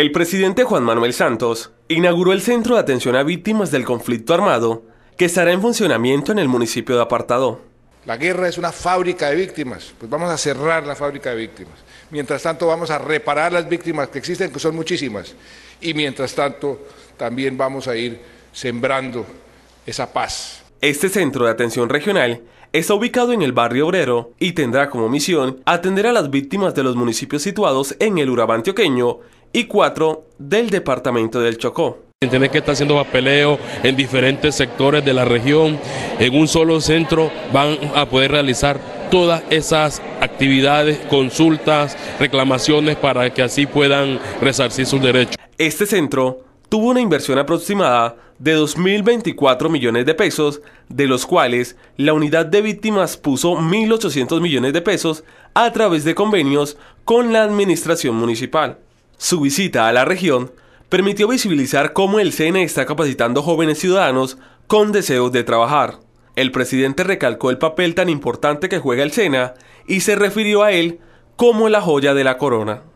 El presidente Juan Manuel Santos inauguró el Centro de Atención a Víctimas del Conflicto Armado, que estará en funcionamiento en el municipio de Apartado. La guerra es una fábrica de víctimas, pues vamos a cerrar la fábrica de víctimas. Mientras tanto vamos a reparar las víctimas que existen, que son muchísimas. Y mientras tanto también vamos a ir sembrando esa paz. Este centro de atención regional está ubicado en el barrio obrero y tendrá como misión atender a las víctimas de los municipios situados en el Urabá antioqueño y cuatro del departamento del Chocó. Tiene que estar haciendo papeleo en diferentes sectores de la región. En un solo centro van a poder realizar todas esas actividades, consultas, reclamaciones para que así puedan resarcir sus derechos. Este centro tuvo una inversión aproximada de 2.024 millones de pesos, de los cuales la unidad de víctimas puso 1.800 millones de pesos a través de convenios con la administración municipal. Su visita a la región permitió visibilizar cómo el SENA está capacitando jóvenes ciudadanos con deseos de trabajar. El presidente recalcó el papel tan importante que juega el SENA y se refirió a él como la joya de la corona.